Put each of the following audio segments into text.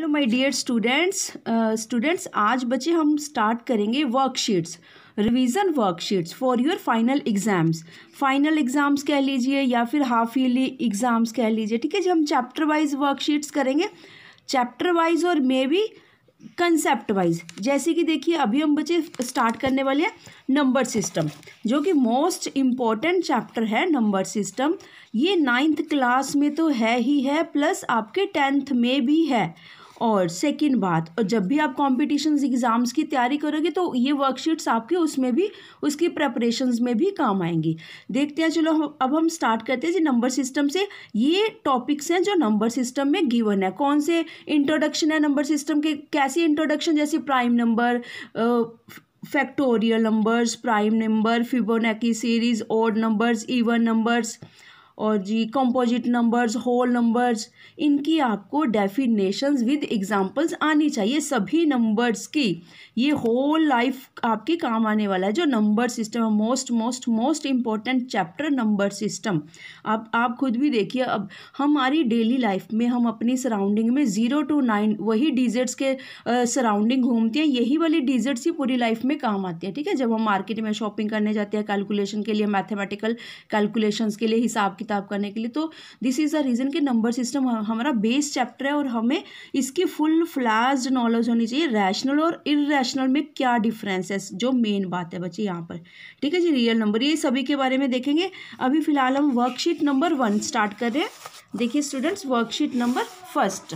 hello my dear students students आज बच्चे हम स्टार्ट करेंगे worksheets revision worksheets for your final exams final exams कह लीजिए या फिर हाफ ईयरली एग्ज़ाम्स कह लीजिए ठीक है जी हम चैप्टर वाइज वर्कशीट्स करेंगे चैप्टर वाइज और मे बी कंसेप्ट वाइज जैसे कि देखिए अभी हम बच्चे स्टार्ट करने वाले हैं नंबर सिस्टम जो कि मोस्ट इम्पॉर्टेंट चैप्टर है नंबर सिस्टम ये नाइन्थ क्लास में तो है ही है प्लस आपके टेंथ में भी है और सेकंड बात और जब भी आप कॉम्पिटिशन एग्ज़ाम्स की तैयारी करोगे तो ये वर्कशीट्स आपके उसमें भी उसकी प्रेपरेशंस में भी काम आएंगी देखते हैं चलो अब हम स्टार्ट करते हैं जी नंबर सिस्टम से ये टॉपिक्स हैं जो नंबर सिस्टम में गिवन है कौन से इंट्रोडक्शन है नंबर सिस्टम के कैसे इंट्रोडक्शन जैसे prime number factorial numbers prime number Fibonacci series और नंबर्स इवन नंबर्स और जी कंपोजिट नंबर्स होल नंबर्स इनकी आपको डेफिनेशंस विद एग्जांपल्स आनी चाहिए सभी नंबर्स की ये होल लाइफ आपके काम आने वाला है जो नंबर सिस्टम है most most most important chapter number system आप आप खुद भी देखिए अब हमारी डेली लाइफ में हम अपनी सराउंडिंग में ज़ीरो टू नाइन वही डिजिट्स के सराउंडिंग घूमते हैं यही वाली डिजिट्स ही पूरी लाइफ में काम आती है ठीक है जब हम मार्केट में शॉपिंग करने जाते हैं कैलकुलेशन के लिए मैथमेटिकल कैलकुलेशन के लिए हिसाब की किताब करने के लिए तो दिस इज़ द रीज़न कि नंबर सिस्टम हमारा बेस चैप्टर है और हमें इसकी फुल फ्लास्ड नॉलेज होनी चाहिए रैशनल और इरेशनल में क्या डिफरेंस है जो मेन बात है बच्चे यहाँ पर ठीक है जी रियल नंबर ये सभी के बारे में देखेंगे अभी फिलहाल हम वर्कशीट नंबर वन स्टार्ट कर रहे हैं देखिए students worksheet number first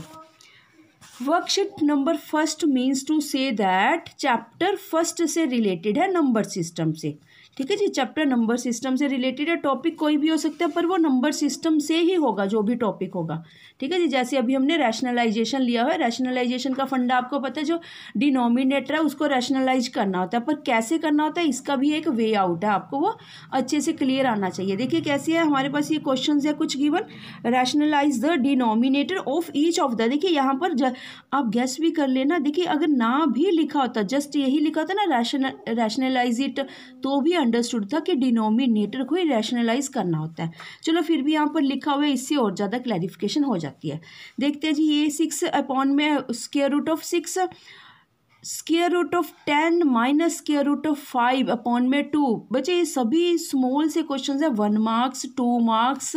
worksheet number first means to से दैट चैप्टर फर्स्ट से रिलेटेड है नंबर सिस्टम से ठीक है जी चैप्टर नंबर सिस्टम से रिलेटेड है टॉपिक कोई भी हो सकता है पर वो नंबर सिस्टम से ही होगा जो भी टॉपिक होगा ठीक है जी जैसे अभी हमने रैशनलाइजेशन लिया हुआ है रैशनलाइजेशन का फंडा आपको पता है जो डिनोमिनेटर है उसको रैशनलाइज करना होता है पर कैसे करना होता है इसका भी एक वे आउट है आपको वो अच्छे से क्लियर आना चाहिए देखिए कैसे है हमारे पास ये क्वेश्चन है कुछ given rationalise the denominator of each of the देखिए यहाँ पर आप गैस भी कर लेना देखिए अगर ना भी लिखा होता जस्ट यही लिखा होता ना रैशनल रैशनलाइज इट तो भी अंडरस्टूड था कि डिनोमिनेटर को ही रैशनलाइज करना होता है चलो फिर भी यहाँ पर लिखा हुआ है इससे और ज़्यादा क्लैरिफिकेशन हो जाती है देखते हैं जी ये सिक्स अपॉन में square root of six square root of ten minus square root of five upon में टू बच्चे ये सभी स्मॉल से क्वेश्चन है one marks two marks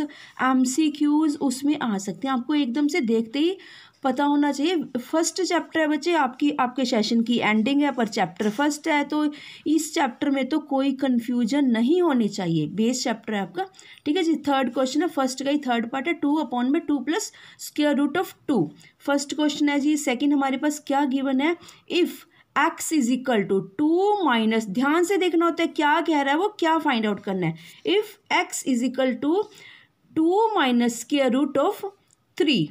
M C Qs उसमें आ सकते हैं आपको एकदम से देखते ही पता होना चाहिए फर्स्ट चैप्टर है बच्चे आपकी आपके सेशन की एंडिंग है पर चैप्टर फर्स्ट है तो इस चैप्टर में तो कोई कन्फ्यूजन नहीं होनी चाहिए बेस चैप्टर है आपका ठीक है जी थर्ड क्वेश्चन है फर्स्ट का ही थर्ड पार्ट है टू अपॉन में two plus square root of two first question है जी सेकेंड हमारे पास क्या गिवन है if x is equal to two minus ध्यान से देखना होता है क्या कह रहा है वो क्या फाइंड आउट करना है if x is equal to two minus square root of three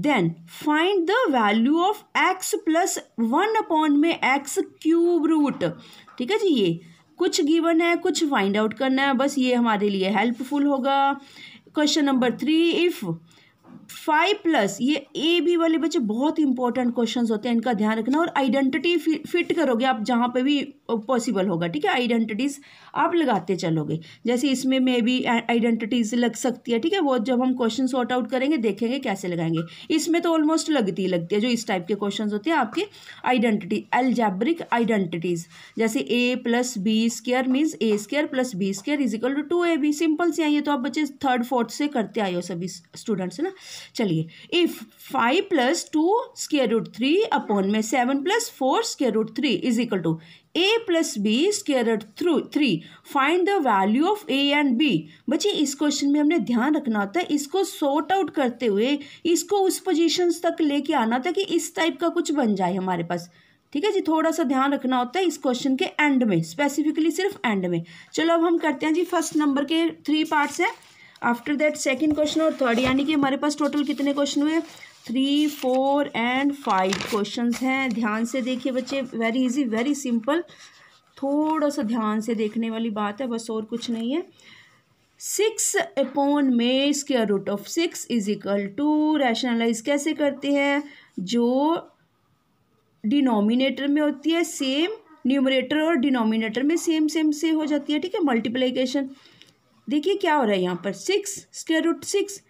then find the value of x plus one upon में एक्स क्यूब रूट ठीक है जी ये कुछ गिवन है कुछ फाइंड आउट करना है बस ये हमारे लिए हेल्पफुल होगा question number three if five plus ये ए बी वाले बच्चे बहुत इंपॉर्टेंट क्वेश्चंस होते हैं इनका ध्यान रखना और आइडेंटिटी फिट करोगे आप जहाँ पे भी पॉसिबल होगा ठीक है आइडेंटिटीज़ आप लगाते चलोगे जैसे इसमें मे बी आइडेंटिटीज़ लग सकती है ठीक है वो जब हम क्वेश्चन सॉर्ट आउट करेंगे देखेंगे कैसे लगाएंगे इसमें तो ऑलमोस्ट लगती ही लगती है जो इस टाइप के क्वेश्चन होते हैं आपके आइडेंटिटी एलजैब्रिक आइडेंटिटीज़ जैसे a plus B square means a square plus B square is equal to two a b simple से आइए तो आप बच्चे थर्ड फोर्थ से करते आए हो सभी स्टूडेंट्स है ना चलिए if five plus two square root three upon में seven plus four square root three is equal to A plus B square root through three find the value of a and b बच्चे इस question में हमने ध्यान रखना होता है इसको सॉर्ट आउट करते हुए इसको उस पोजिशन तक लेके आना था कि इस टाइप का कुछ बन जाए हमारे पास ठीक है जी थोड़ा सा ध्यान रखना होता है इस क्वेश्चन के एंड में स्पेसिफिकली सिर्फ एंड में चलो अब हम करते हैं जी फर्स्ट नंबर के थ्री पार्ट्स हैं आफ्टर दैट सेकेंड क्वेश्चन और थर्ड यानी कि हमारे पास टोटल कितने क्वेश्चन हुए three four and five question हैं ध्यान से देखिए बच्चे वेरी इजी वेरी सिंपल थोड़ा सा ध्यान से देखने वाली बात है बस और कुछ नहीं है सिक्स अपॉन मे square root of six is equal to rationalise कैसे करते हैं जो डिनोमिनेटर में होती है सेम न्यूमरेटर और डिनोमिनेटर में सेम सेम से हो जाती है ठीक है मल्टीप्लीकेशन देखिए क्या हो रहा है यहाँ पर six square root six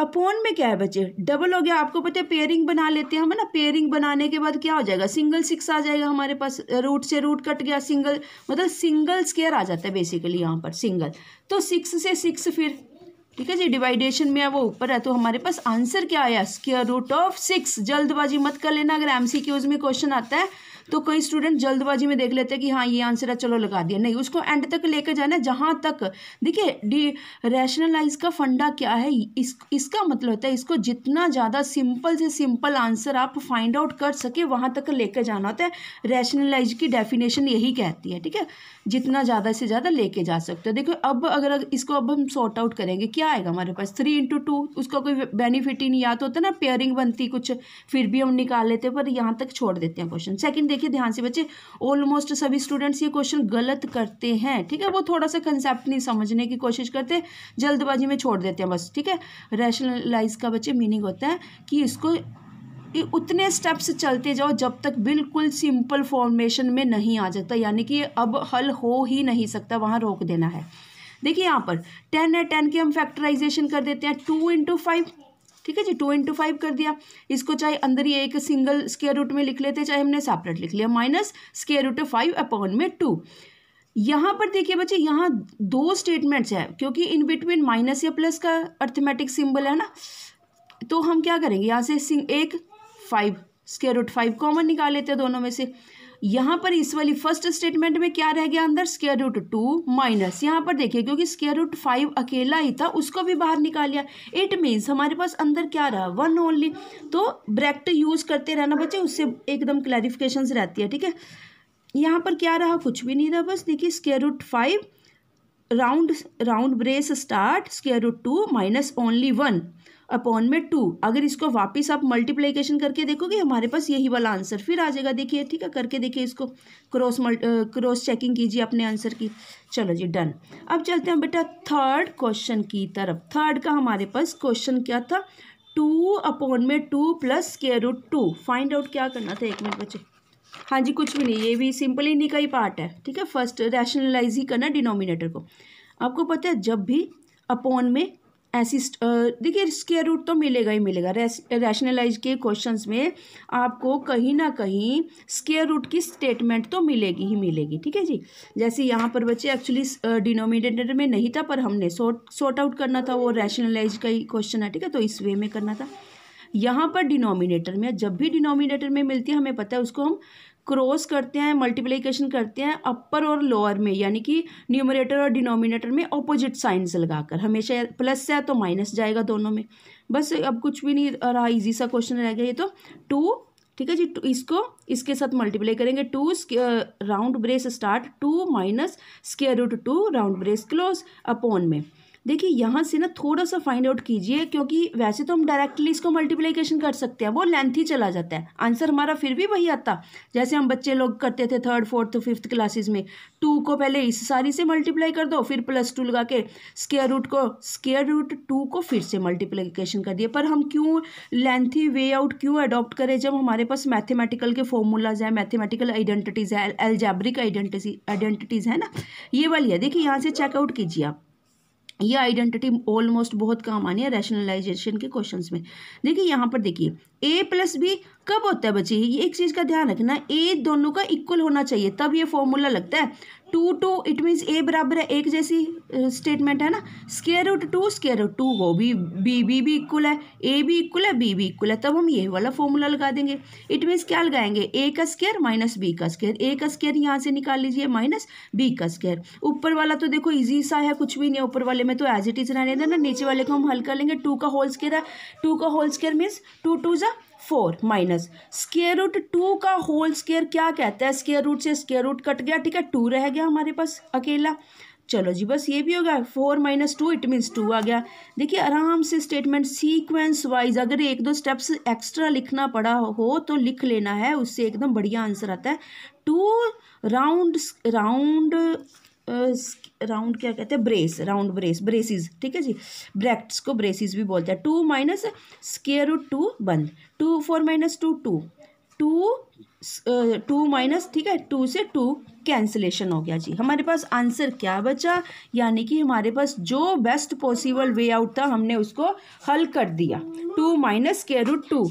upon में क्या है बच्चे डबल हो गया आपको पता है पेयरिंग बना लेते हैं हम ना पेयरिंग बनाने के बाद क्या हो जाएगा सिंगल सिक्स आ जाएगा हमारे पास रूट से रूट कट गया सिंगल मतलब सिंगल स्केयर आ जाता है बेसिकली यहाँ पर सिंगल तो सिक्स से सिक्स फिर ठीक है जी डिवाइडेशन में है वो ऊपर है तो हमारे पास आंसर क्या आया स्केयर रूट ऑफ सिक्स जल्दबाजी मत कर लेना अगर एम में क्वेश्चन आता है तो कई स्टूडेंट जल्दबाजी में देख लेते हैं कि हाँ ये आंसर है चलो लगा दिया नहीं उसको एंड तक लेकर जाना जहाँ तक देखिए डी रैशनलाइज का फंडा क्या है इस इसका मतलब होता है इसको जितना ज़्यादा सिंपल से सिंपल आंसर आप फाइंड आउट कर सके वहाँ तक लेकर जाना होता है रैशनलाइज की डेफिनेशन यही कहती है ठीक है जितना ज़्यादा से ज़्यादा लेके जा सकते हो देखो अब अगर इसको अब हम सॉर्ट आउट करेंगे क्या आएगा हमारे पास थ्री इंटू टू उसका कोई बेनिफिट ही नहीं आता तो होता ना पेयरिंग बनती कुछ फिर भी हम निकाल लेते पर यहाँ तक छोड़ देते हैं क्वेश्चन सेकंड देखिए ध्यान से बच्चे ऑलमोस्ट सभी स्टूडेंट्स ये क्वेश्चन गलत करते हैं ठीक है वो थोड़ा सा कंसेप्ट नहीं समझने की कोशिश करते जल्दबाजी में छोड़ देते हैं बस ठीक है रैशनलाइज का बच्चे मीनिंग होता है कि इसको उतने स्टेप्स चलते जाओ जब तक बिल्कुल सिंपल फॉर्मेशन में नहीं आ जाता यानी कि अब हल हो ही नहीं सकता वहाँ रोक देना है देखिए यहाँ पर टेन है टेन के हम फैक्टराइजेशन कर देते हैं टू इंटू फाइव ठीक है जी टू इंटू फाइव कर दिया इसको चाहे अंदर ही एक सिंगल स्केयर रूट में लिख लेते चाहे हमने सेपरेट लिख लिया minus square root five upon में टू यहाँ पर देखिए बच्चे यहाँ दो स्टेटमेंट्स हैं क्योंकि इन बिटवीन माइनस या प्लस का अर्थमेटिक सिंबल है ना तो हम क्या करेंगे यहाँ से एक five square root five common निकाल लेते हैं दोनों में से यहाँ पर इस वाली फर्स्ट स्टेटमेंट में क्या रह गया अंदर स्केयर रूट टू माइनस यहाँ पर देखिए क्योंकि स्केयर रूट फाइव अकेला ही था उसको भी बाहर निकाल लिया इट मीन्स हमारे पास अंदर क्या रहा वन ओनली तो ब्रैक्ट यूज़ करते रहना बच्चे उससे एकदम क्लैरिफिकेशन रहती है ठीक है यहाँ पर क्या रहा कुछ भी नहीं रहा बस देखिए square root five round round brace start square root two minus only one upon में टू अगर इसको वापस आप मल्टीप्लीकेशन करके देखोगे हमारे पास यही वाला आंसर फिर आ जाएगा देखिए ठीक है करके देखिए इसको क्रॉस क्रॉस चेकिंग कीजिए अपने आंसर की चलो जी डन अब चलते हैं बेटा थर्ड क्वेश्चन की तरफ थर्ड का हमारे पास क्वेश्चन क्या था टू अपॉन में टू प्लस के रूट टू फाइंड आउट क्या करना था एक मिनट बच्चे हाँ जी कुछ भी नहीं ये भी सिंपल इन्हीं का ही पार्ट है ठीक है फर्स्ट रैशनलाइज ही करना डिनोमिनेटर को आपको पता है जब भी अपॉन में ऐसी देखिए स्केयर रूट तो मिलेगा ही मिलेगा रैशनलाइज के क्वेश्चंस में आपको कहीं ना कहीं स्केयर रूट की स्टेटमेंट तो मिलेगी ही मिलेगी ठीक है जी जैसे यहाँ पर बच्चे एक्चुअली डिनोमिनेटर में नहीं था पर हमने सॉर्ट सॉर्ट आउट करना था वो रैशनलाइज का ही क्वेश्चन है ठीक है तो इस वे में करना था यहाँ पर डिनोमिनेटर में जब भी डिनोमिनेटर में मिलती है हमें पता है उसको हम क्रॉस करते हैं मल्टीप्लीकेशन करते हैं अपर और लोअर में यानी कि न्यूमरेटर और डिनोमिनेटर में ऑपोजिट साइंस लगाकर हमेशा प्लस से है तो माइनस जाएगा दोनों में बस अब कुछ भी नहीं रहा इजी सा क्वेश्चन रह गया ये तो टू ठीक है जी इसको इसके साथ मल्टीप्लाई करेंगे two round brace start two minus square root two round brace close upon में देखिए यहाँ से ना थोड़ा सा फाइंड आउट कीजिए क्योंकि वैसे तो हम डायरेक्टली इसको मल्टीप्लीकेशन कर सकते हैं वो लेंथ ही चला जाता है आंसर हमारा फिर भी वही आता जैसे हम बच्चे लोग करते थे थर्ड फोर्थ फिफ्थ क्लासेज में टू को पहले इस सारी से मल्टीप्लाई कर दो फिर प्लस टू लगा के स्केयर रूट को स्केयर रूट टू को फिर से मल्टीप्लीकेशन कर दिए पर हम क्यों लेंथी वे आउट क्यों अडॉप्ट करें जब हमारे पास मैथमेटिकल के फॉर्मूलाज हैं मैथमेटिकल आइडेंटिटीज़ है एल्जैब्रिक आइडेंटिटी आइडेंटिटीज़ है ना ये वाली है देखिए यहाँ से चेकआउट कीजिए आप ये आइडेंटिटी ऑलमोस्ट बहुत काम आनी है रैशनलाइजेशन के क्वेश्चंस में देखिए यहाँ पर देखिए ए प्लस बी कब होता है बच्चे ये एक चीज़ का ध्यान रखना ए दोनों का इक्वल होना चाहिए तब ये फॉर्मूला लगता है two two it means A बराबर है एक जैसी स्टेटमेंट है ना square root two square root two वो भी बी बी भी इक्वल है ए भी इक्वल है बी भी इक्वल है तब हम ये वाला फॉर्मूला लगा देंगे इट मीन्स क्या लगाएंगे ए का स्केयर माइनस बी का स्केयर ए का स्केयर यहाँ से निकाल लीजिए माइनस बी का स्केयर ऊपर वाला तो देखो ईजी सा है कुछ भी नहीं ऊपर वाले में तो एज इट इज रहने देना नीचे वाले को हम हल कर लेंगे टू का होल स्केयर है टू का whole square means two two ज़ा four minus square root two का होल स्केयर क्या कहता है स्केयर रूट से स्केयर रूट कट गया ठीक है टू रह गया हमारे पास अकेला चलो जी बस ये भी हो गया four minus two it means two आ गया देखिए आराम से स्टेटमेंट सीक्वेंस वाइज अगर एक दो स्टेप्स एक्स्ट्रा लिखना पड़ा हो तो लिख लेना है उससे एकदम बढ़िया आंसर आता है टू राउंड राउंड राउंड क्या कहते हैं ब्रेस राउंड ब्रेस ब्रेसिस ठीक है जी ब्रैक्ट्स को ब्रेसिस भी बोलते हैं two minus square root two बंद two four minus two two two two minus ठीक है टू से टू कैंसिलेशन हो गया जी हमारे पास आंसर क्या बचा यानी कि हमारे पास जो बेस्ट पॉसिबल वे आउट था हमने उसको हल कर दिया two minus square root two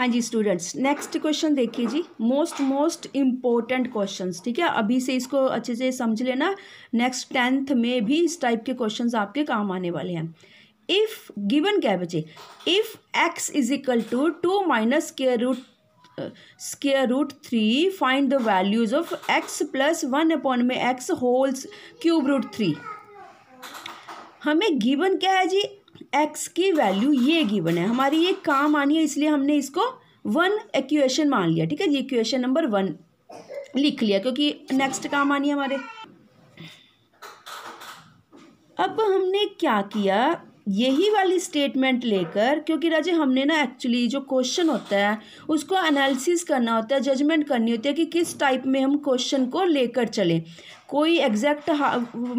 हाँ जी स्टूडेंट्स नेक्स्ट क्वेश्चन देखिए जी मोस्ट मोस्ट इम्पोर्टेंट क्वेश्चंस ठीक है अभी से इसको अच्छे से समझ लेना नेक्स्ट टेंथ में भी इस टाइप के क्वेश्चंस आपके काम आने वाले हैं इफ़ गिवन क्या है बच्चे if x is equal to two minus square root square root three find the values of x plus one upon में X whole's cube root three हमें गिवन क्या है जी एक्स की वैल्यू ये गिवन है हमारी ये काम आनी है इसलिए हमने इसको वन इक्वेशन मान लिया ठीक है जी इक्वेशन नंबर वन लिख लिया क्योंकि नेक्स्ट काम आनी है हमारे अब हमने क्या किया यही वाली स्टेटमेंट लेकर क्योंकि राजे हमने ना एक्चुअली जो क्वेश्चन होता है उसको एनालिसिस करना होता है जजमेंट करनी होती है कि किस टाइप में हम क्वेश्चन को लेकर चलें कोई एग्जैक्ट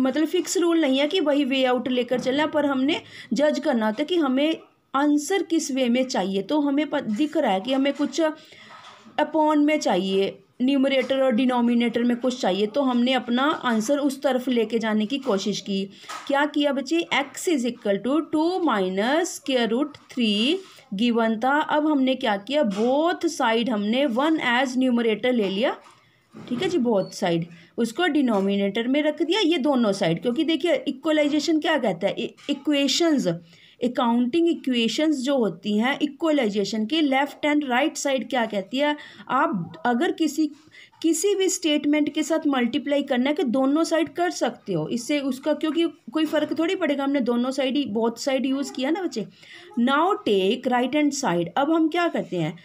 मतलब फिक्स रूल नहीं है कि वही वे आउट लेकर चलना पर हमने जज करना होता है कि हमें आंसर किस वे में चाहिए तो हमें दिख रहा है कि हमें कुछ अपॉन में चाहिए न्यूमरेटर और डिनोमिनेटर में कुछ चाहिए तो हमने अपना आंसर उस तरफ लेके जाने की कोशिश की क्या किया बच्चे X is equal to two minus square root three given था अब हमने क्या किया बोथ साइड हमने वन एज न्यूमरेटर ले लिया ठीक है जी बहुत साइड उसको डिनोमिनेटर में रख दिया ये दोनों साइड क्योंकि देखिए इक्वलाइजेशन क्या कहता है इक्वेशंस अकाउंटिंग इक्वेशंस जो होती हैं इक्वलाइजेशन की लेफ़्ट एंड राइट साइड क्या कहती है आप अगर किसी किसी भी स्टेटमेंट के साथ मल्टीप्लाई करना है कि तो दोनों साइड कर सकते हो इससे उसका क्योंकि कोई फ़र्क थोड़ी पड़ेगा हमने दोनों साइड ही बहुत साइड यूज़ किया ना बच्चे now take right hand side अब हम क्या करते हैं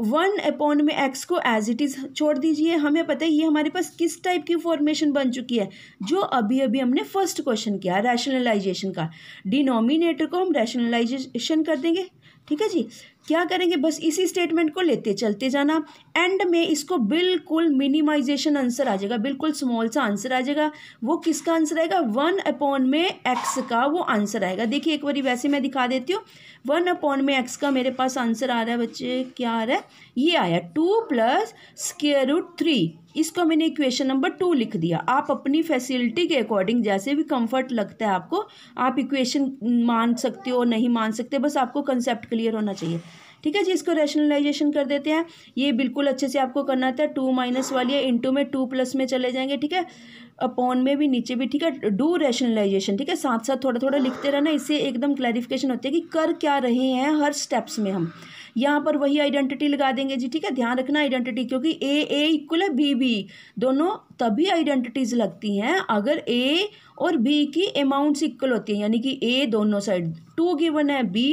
वन अपॉन में एक्स को एज इट इज़ छोड़ दीजिए हमें पता है ये हमारे पास किस टाइप की फॉर्मेशन बन चुकी है जो अभी अभी हमने फर्स्ट क्वेश्चन किया रैशनलाइजेशन का डिनोमिनेटर को हम रैशनलाइजेशन कर देंगे ठीक है जी क्या करेंगे बस इसी स्टेटमेंट को लेते चलते जाना एंड में इसको बिल्कुल मिनिमाइजेशन आंसर आ जाएगा बिल्कुल स्मॉल सा आंसर आ जाएगा वो किसका आंसर आएगा वन अपॉन में एक्स का वो आंसर आएगा देखिए एक बार वैसे मैं दिखा देती हूँ वन अपॉन में एक्स का मेरे पास आंसर आ रहा है बच्चे क्या आ रहा है ये आया two plus square root three इसको मैंने इक्वेशन नंबर टू लिख दिया आप अपनी फैसिलिटी के अकॉर्डिंग जैसे भी कंफर्ट लगता है आपको आप इक्वेशन मान सकते हो नहीं मान सकते बस आपको कंसेप्ट क्लियर होना चाहिए ठीक है जी इसको रैशनलाइजेशन कर देते हैं ये बिल्कुल अच्छे से आपको करना था टू माइनस वाली है इंटू में टू प्लस में चले जाएंगे ठीक है अपॉन में भी नीचे भी ठीक है डू रैशनलाइजेशन ठीक है साथ साथ थोड़ा थोड़ा लिखते रहना इससे एकदम क्लैरिफिकेशन होती है कि कर क्या रहे हैं हर स्टेप्स में हम यहाँ पर वही आइडेंटिटी लगा देंगे जी ठीक है ध्यान रखना आइडेंटिटी क्योंकि ए ए इक्वल है बी बी दोनों तभी आइडेंटिटीज लगती हैं अगर ए और बी की अमाउंट्स इक्वल होती है यानी कि ए दोनों साइड टू गिवन है B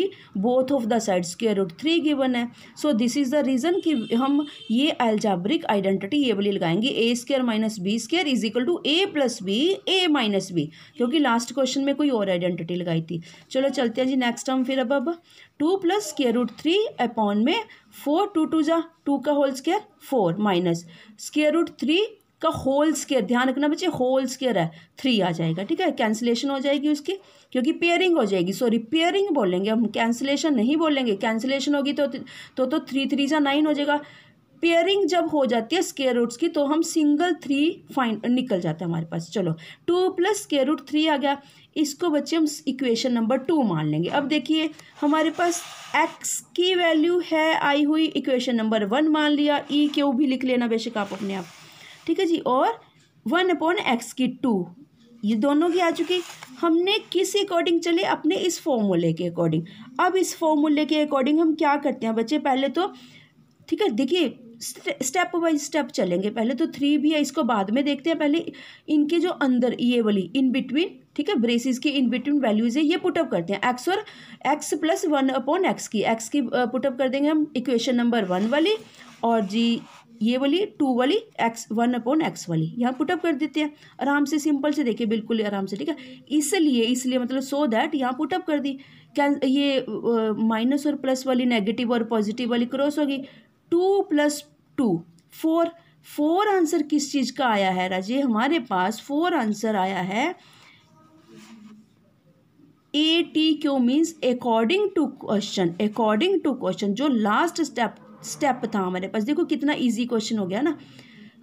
both of the side square root three given है so this is the reason कि हम ये एल्जाब्रिक आइडेंटिटी ये वाली लगाएंगे A square minus B square is equal to A plus B A minus B क्योंकि last question में कोई और आइडेंटिटी लगाई थी चलो चलते हैं जी नेक्स्ट हम फिर अब अब two plus square root three upon में फोर टू टू जा टू का whole square four minus square root three इसका होल स्केयर ध्यान रखना बच्चे होल स्केयर है थ्री आ जाएगा ठीक है कैंसिलेशन हो जाएगी उसकी क्योंकि पेयरिंग हो जाएगी सॉरी पेयरिंग बोलेंगे हम कैंसिलेशन नहीं बोलेंगे कैंसिलेशन होगी तो तो तो थ्री थ्री या नाइन हो जाएगा पेयरिंग जब हो जाती है स्केयर रूट्स की तो हम सिंगल थ्री फाइन निकल जाता है हमारे पास चलो two plus square root three आ गया इसको बच्चे हम इक्वेशन नंबर टू मान लेंगे अब देखिए हमारे पास एक्स की वैल्यू है आई हुई इक्वेशन नंबर वन मान लिया ई e क्यू भी लिख लेना बेशक आप अपने आप ठीक है जी और वन अपॉन एक्स की टू ये दोनों की आ चुकी हमने किस अकॉर्डिंग चले अपने इस फॉर्मूले के अकॉर्डिंग अब इस फॉर्मूले के अकॉर्डिंग हम क्या करते हैं बच्चे पहले तो ठीक है देखिए स्टेप बाई स्टेप चलेंगे पहले तो थ्री भी है इसको बाद में देखते हैं पहले इनके जो अंदर ये वाली इन बिटवीन ठीक है ब्रेसिस की इन बिटवीन वैल्यूज है ये पुटअप करते हैं एक्स और X plus one upon X की एक्स की पुटअप कर देंगे हम इक्वेशन नंबर वन वाली और जी ये वाली टू वाली एक्स वन अपॉन एक्स वाली यहाँ पुटअप कर देते हैं आराम से सिंपल से देखिए बिल्कुल आराम से ठीक है इसलिए इसलिए मतलब सो दैट यहाँ पुटअप कर दी क्या ये माइनस और प्लस वाली नेगेटिव और पॉजिटिव वाली क्रॉस होगी two plus two four four answer किस चीज़ का आया है राजे हमारे पास फोर आंसर आया है A T Q means according to question according to question जो लास्ट स्टेप स्टेप था हमारे पास देखो कितना ईजी क्वेश्चन हो गया ना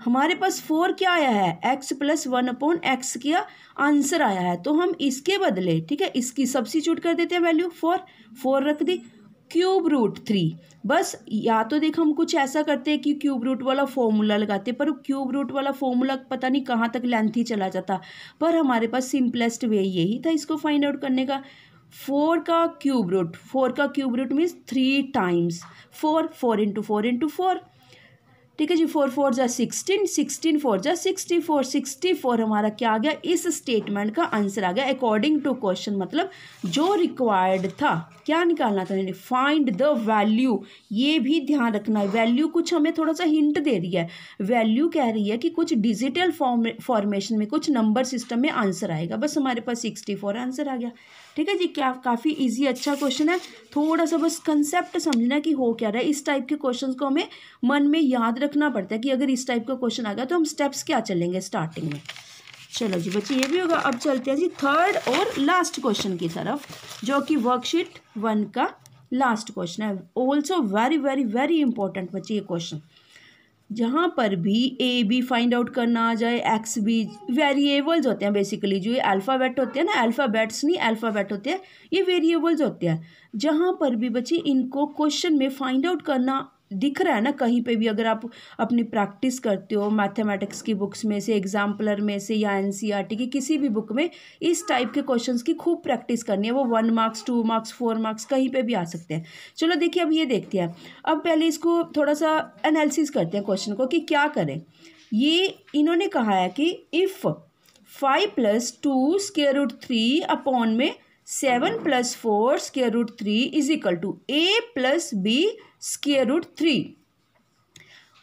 हमारे पास फोर क्या आया है X plus one upon X का आंसर आया है तो हम इसके बदले ठीक है इसकी सब्सिट्यूट कर देते हैं वैल्यू फोर फोर रख दी क्यूब रूट थ्री बस या तो देख हम कुछ ऐसा करते हैं कि क्यूब रूट वाला फॉर्मूला लगाते पर क्यूब रूट वाला फॉर्मूला पता नहीं कहाँ तक लेंथ ही चला जाता पर हमारे पास सिंपलेस्ट वे यही था इसको फाइंड आउट करने का फोर का क्यूब रूट फोर का cube root means three times four four into four into four ठीक है जी फोर फोर जा सिक्सटीन सिक्सटीन फोर जा सिक्सटी फोर सिक्सटी फोर हमारा क्या आ गया इस स्टेटमेंट का आंसर आ गया अकॉर्डिंग टू क्वेश्चन मतलब जो रिक्वायर्ड था क्या निकालना था यानी फाइंड द वैल्यू ये भी ध्यान रखना है वैल्यू कुछ हमें थोड़ा सा हिंट दे रही है वैल्यू कह रही है कि कुछ डिजिटल फॉर्मेशन में कुछ नंबर सिस्टम में आंसर आएगा बस हमारे पास सिक्सटी फोर आंसर आ गया ठीक है जी क्या काफ़ी इजी अच्छा क्वेश्चन है थोड़ा सा बस कंसेप्ट समझना कि हो क्या रहा है इस टाइप के क्वेश्चन को हमें मन में याद रखना पड़ता है कि अगर इस टाइप का क्वेश्चन आ गया तो हम स्टेप्स क्या चलेंगे स्टार्टिंग में चलो जी बच्चे ये भी होगा अब चलते हैं जी थर्ड और लास्ट क्वेश्चन की तरफ जो कि वर्कशीट वन का लास्ट क्वेश्चन है also very very very important बच्चे ये क्वेश्चन जहाँ पर भी ए बी फाइंड आउट करना आ जाए एक्स बी वेरिएबल्स होते हैं बेसिकली जो ये अल्फ़ाबेट होते हैं ना अल्फ़ाबेट्स नहीं अल्फ़ाबेट होते हैं ये वेरिएबल्स होते हैं जहाँ पर भी बच्चे इनको क्वेश्चन में फाइंड आउट करना दिख रहा है ना कहीं पे भी अगर आप अपनी प्रैक्टिस करते हो मैथमेटिक्स की बुक्स में से एग्जाम्पलर में से या एन की किसी भी बुक में इस टाइप के क्वेश्चन की खूब प्रैक्टिस करनी है वो one marks two marks four marks कहीं पर भी आ सकते हैं चलो देखिए अब ये देखते हैं अब पहले इसको थोड़ा सा एनालिसिस करते हैं क्वेश्चन को कि क्या करें ये इन्होंने कहा है कि if five plus two square root three upon में seven plus four square root three is equal to A plus B square root three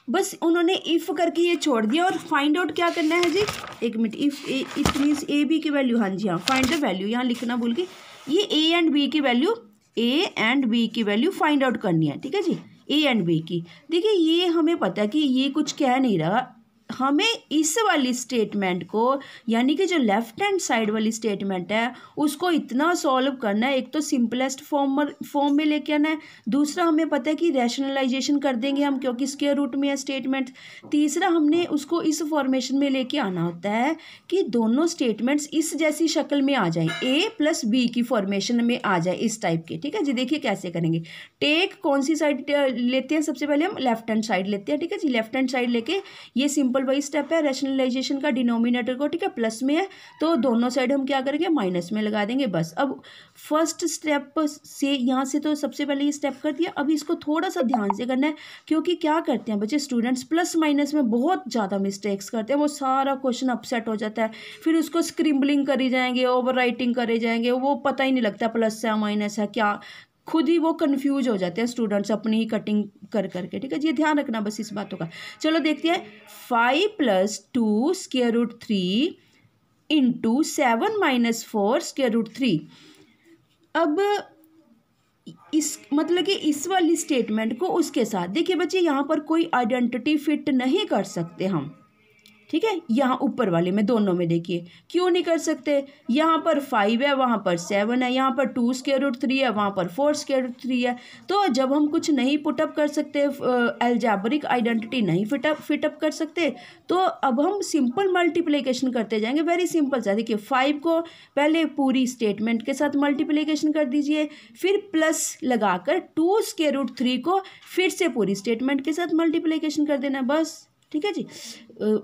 बस उन्होंने इफ़ करके ये छोड़ दिया और फाइंड आउट क्या करना है जी एक minute if it means A B की वैल्यू हाँ जी हाँ फाइंड द वैल्यू यहाँ लिखना भूल के ये ए एंड बी की वैल्यू ए एंड बी की वैल्यू फाइंड आउट करनी है ठीक है जी ए एंड बी की देखिए ये हमें पता है कि ये कुछ कह नहीं रहा हमें इस वाली स्टेटमेंट को यानी कि जो लेफ्ट हैंड साइड वाली स्टेटमेंट है उसको इतना सॉल्व करना है एक तो सिंपलेस्ट फॉर्म फॉर्म में लेके आना है दूसरा हमें पता है कि रैशनलाइजेशन कर देंगे हम क्योंकि स्केयर रूट में है स्टेटमेंट तीसरा हमने उसको इस फॉर्मेशन में लेके आना होता है कि दोनों स्टेटमेंट्स इस जैसी शक्ल में आ जाए ए प्लस बी की फॉर्मेशन में आ जाए इस टाइप के ठीक है जी देखिए कैसे करेंगे टेक कौन सी साइड लेते हैं सबसे पहले हम लेफ्ट हैंड साइड लेते हैं ठीक है जी लेफ्ट हैंड साइड लेके ये सिंपल वही स्टेप है रेशनलाइजेशन का डिनोमिनेटर को ठीक है प्लस में है तो दोनों साइड हम क्या करेंगे माइनस में लगा देंगे बस अब फर्स्ट स्टेप से यहाँ से तो सबसे पहले ये स्टेप कर दिया अभी इसको थोड़ा सा ध्यान से करना है क्योंकि क्या करते हैं बच्चे स्टूडेंट्स प्लस माइनस में बहुत ज़्यादा मिस्टेक्स करते हैं वो सारा क्वेश्चन अपसेट हो जाता है फिर उसको स्क्रिम्बलिंग करी जाएंगे ओवर राइटिंग करे जाएंगे वो पता ही नहीं लगता प्लस है माइनस है क्या खुद ही वो कन्फ्यूज हो जाते हैं स्टूडेंट्स अपनी ही कटिंग कर करके ठीक है जी ध्यान रखना बस इस बातों का चलो देखते हैं five plus two square root three into seven minus four square root three अब इस मतलब कि इस वाली स्टेटमेंट को उसके साथ देखिए बच्चे यहाँ पर कोई आइडेंटिटी फिट नहीं कर सकते हम ठीक है यहाँ ऊपर वाले में दोनों में देखिए क्यों नहीं कर सकते यहाँ पर फाइव है वहाँ पर सेवन है यहाँ पर टू स्केयर रूट थ्री है वहाँ पर फोर स्केयर रूट थ्री है तो जब हम कुछ नहीं पुटअप कर सकते एल्जैबरिक आइडेंटिटी नहीं फिटअप फिटअप कर सकते तो अब हम सिंपल मल्टीप्लीकेशन करते जाएंगे वेरी सिंपल सा देखिए फाइव को पहले पूरी स्टेटमेंट के साथ मल्टीप्लीकेशन कर दीजिए फिर प्लस लगा कर टू स्केयर रूट थ्री को फिर से पूरी स्टेटमेंट के साथ मल्टीप्लीकेशन कर देना बस ठीक है जी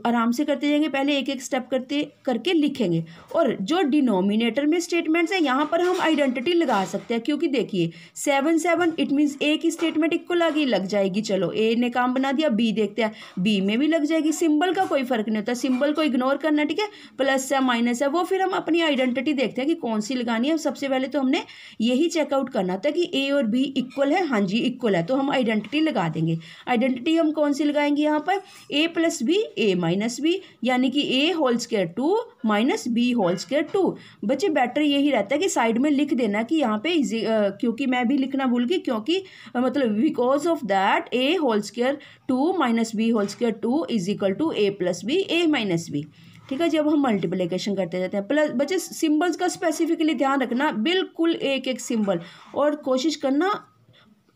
आराम से करते जाएंगे पहले एक एक स्टेप करते करके लिखेंगे और जो डिनोमिनेटर में स्टेटमेंट्स हैं यहाँ पर हम आइडेंटिटी लगा सकते हैं क्योंकि देखिए seven seven it means A की स्टेटमेंट इक्वल आ गई लग जाएगी चलो ए ने काम बना दिया बी देखते हैं बी में भी लग जाएगी सिंबल का कोई फर्क नहीं होता सिंबल को इग्नोर करना ठीक है प्लस है माइनस है वो फिर हम अपनी आइडेंटिटी देखते हैं कि कौन सी लगानी है सबसे पहले तो हमने यही चेकआउट करना था कि ए और बी इक्वल है हाँ जी इक्वल है तो हम आइडेंटिटी लगा देंगे आइडेंटिटी हम कौन सी लगाएंगे यहाँ पर A plus B A A minus B यानी कि A whole square two minus B whole square two बच्चे बेटर यही रहता है कि साइड में लिख देना कि यहाँ पे इजी क्योंकि मैं भी लिखना भूल गई क्योंकि मतलब because of that A whole square two minus B whole square two is equal to A plus B A minus B ठीक है जब हम मल्टीप्लिकेशन करते रहते हैं प्लस बच्चे सिंबल्स का स्पेसिफिकली ध्यान रखना बिल्कुल एक एक सिंबल और कोशिश करना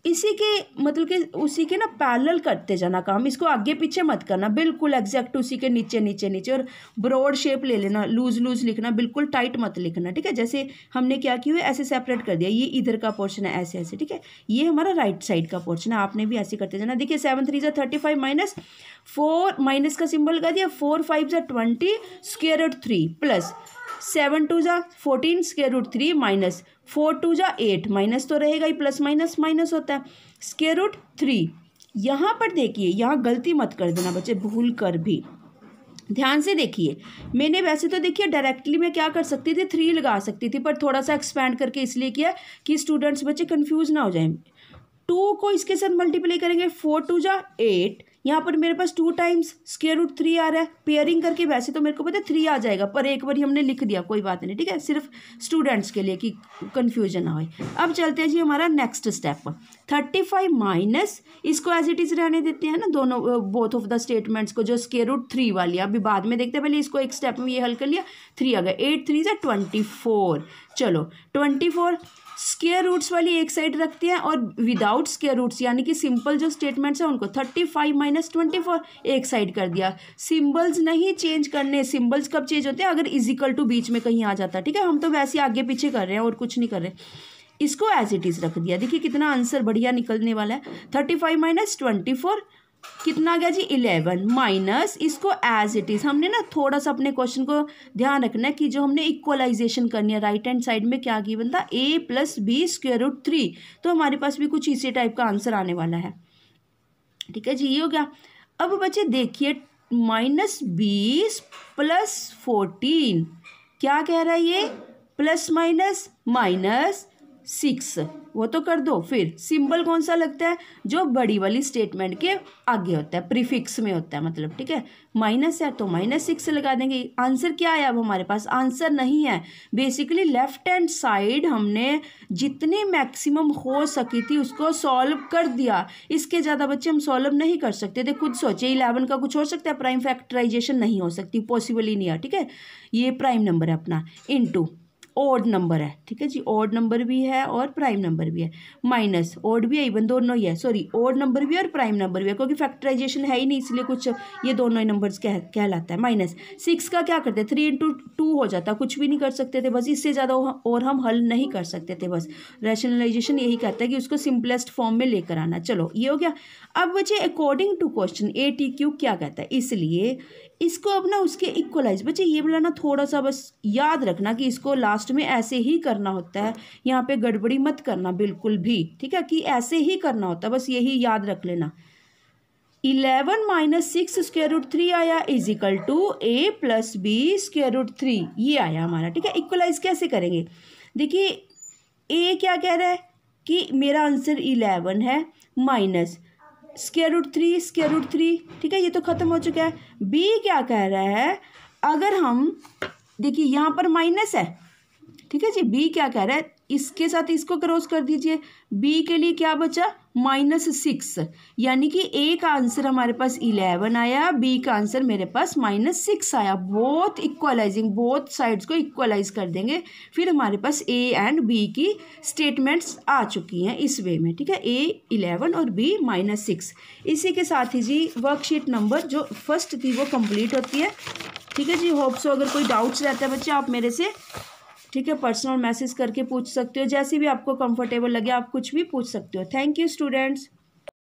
इसी के मतलब के उसी के ना पैरल करते जाना काम इसको आगे पीछे मत करना बिल्कुल एग्जैक्ट उसी के नीचे नीचे नीचे और ब्रॉड शेप ले लेना लूज लूज लिखना बिल्कुल टाइट मत लिखना ठीक है जैसे हमने क्या किया ऐसे सेपरेट कर दिया ये इधर का पोर्शन है ऐसे ऐसे ठीक है ये हमारा राइट साइड का पोर्शन है आपने भी ऐसे करते जाना देखिए सेवन थ्री जो thirty five minus four minus का सिम्बल कर दिया फोर फाइव जो twenty square root three plus seven two जा fourteen square root three minus four two जा एट माइनस तो रहेगा ही प्लस माइनस माइनस होता है स्केयर रूट थ्री यहाँ पर देखिए यहाँ गलती मत कर देना बच्चे भूल कर भी ध्यान से देखिए मैंने वैसे तो देखिए डायरेक्टली मैं क्या कर सकती थी थ्री लगा सकती थी पर थोड़ा सा एक्सपैंड करके इसलिए किया कि स्टूडेंट्स बच्चे कन्फ्यूज़ ना हो जाए टू को इसके साथ मल्टीप्लाई करेंगे फोर टू जा एट यहाँ पर मेरे पास two times square root three आ रहा है पेयरिंग करके वैसे तो मेरे को पता है थ्री आ जाएगा पर एक बार हमने लिख दिया कोई बात नहीं ठीक है सिर्फ स्टूडेंट्स के लिए कि कन्फ्यूजन ना हो अब चलते हैं जी हमारा next step thirty five minus इसको एज इट इज़ रहने देते हैं ना दोनों बोथ ऑफ द स्टेटमेंट्स को जो स्केयर रूट थ्री वाली अभी बाद में देखते हैं पहले इसको एक स्टेप में ये हल कर लिया थ्री आ गया एट थ्री से ट्वेंटी फोर चलो ट्वेंटी फोर स्केयर रूट्स वाली एक साइड रखते हैं और विदाउट स्केयर रूट्स यानी कि सिंपल जो स्टेटमेंट्स हैं उनको thirty five minus twenty four एक साइड कर दिया सिंबल्स नहीं चेंज करने सिम्बल्स कब चेंज होते हैं अगर इजिकल टू बीच में कहीं आ जाता है ठीक है हम तो वैसे आगे पीछे कर रहे हैं और कुछ नहीं कर रहे इसको एज इट इज़ रख दिया देखिए कितना आंसर बढ़िया निकलने वाला है thirty five minus twenty four कितना गया जी इलेवन माइनस इसको एज इट इज़ हमने ना थोड़ा सा अपने क्वेश्चन को ध्यान रखना है कि जो हमने इक्वलाइजेशन करनी है राइट हैंड साइड में क्या गिवन था A plus B square root three तो हमारे पास भी कुछ इसी टाइप का आंसर आने वाला है ठीक है जी ये हो गया अब बच्चे देखिए माइनस बीस प्लस फोर्टीन क्या कह रहा है ये प्लस माइनस माइनस सिक्स वो तो कर दो फिर सिंबल कौन सा लगता है जो बड़ी वाली स्टेटमेंट के आगे होता है प्रीफिक्स में होता है मतलब ठीक है माइनस है तो माइनस सिक्स लगा देंगे आंसर क्या आया अब हमारे पास आंसर नहीं है बेसिकली लेफ्ट हैंड साइड हमने जितनी मैक्सिमम हो सकी थी उसको सॉल्व कर दिया इसके ज़्यादा बच्चे हम सॉल्व नहीं कर सकते थे खुद सोचे इलेवन का कुछ हो सकता है प्राइम फैक्टराइजेशन नहीं हो सकती पॉसिबल ही नहीं है ठीक है ये प्राइम नंबर है अपना इन ओड नंबर है ठीक है जी ओड नंबर भी है और प्राइम नंबर भी है माइनस ओड भी है इवन दोनों ही है सॉरी ओड नंबर भी है और प्राइम नंबर भी है क्योंकि फैक्टराइजेशन है ही नहीं इसलिए कुछ ये दोनों ही नंबर्स कह कहलाता है माइनस सिक्स का क्या करते थ्री इंटू टू हो जाता कुछ भी नहीं कर सकते थे बस इससे ज़्यादा और हम हल नहीं कर सकते थे बस रैशनलाइजेशन यही कहता है कि उसको सिंपलेस्ट फॉर्म में लेकर आना चलो ये हो गया अब बच्चे according to question A T Q क्या कहता है इसलिए इसको अब ना उसके इक्वलाइज बच्चे ये बोला ना थोड़ा सा बस याद रखना कि इसको लास्ट में ऐसे ही करना होता है यहाँ पे गड़बड़ी मत करना बिल्कुल भी ठीक है कि ऐसे ही करना होता है बस यही याद रख लेना eleven minus six square root three आया is equal to A plus B square root three ये आया हमारा ठीक है इक्वलाइज कैसे करेंगे देखिए ए क्या कह रहा है कि मेरा आंसर इलेवन है minus square root three square root three ठीक है ये तो ख़त्म हो चुका है बी क्या कह रहा है अगर हम देखिए यहाँ पर माइनस है ठीक है जी बी क्या कह रहा है इसके साथ इसको क्रॉस कर दीजिए बी के लिए क्या बचा माइनस सिक्स यानी कि ए का आंसर हमारे पास इलेवन आया बी का आंसर मेरे पास माइनस सिक्स आया बहुत इक्वलाइजिंग बहुत साइड्स को इक्वलाइज कर देंगे फिर हमारे पास ए एंड बी की स्टेटमेंट्स आ चुकी हैं इस वे में ठीक है ए इलेवन और बी माइनस सिक्स इसी के साथ ही जी वर्कशीट नंबर जो फर्स्ट थी वो कम्प्लीट होती है ठीक है जी होप्स अगर कोई डाउट्स रहता है बच्चे आप मेरे से ठीक है पर्सनल मैसेज करके पूछ सकते हो जैसे भी आपको कंफर्टेबल लगे आप कुछ भी पूछ सकते हो थैंक यू स्टूडेंट्स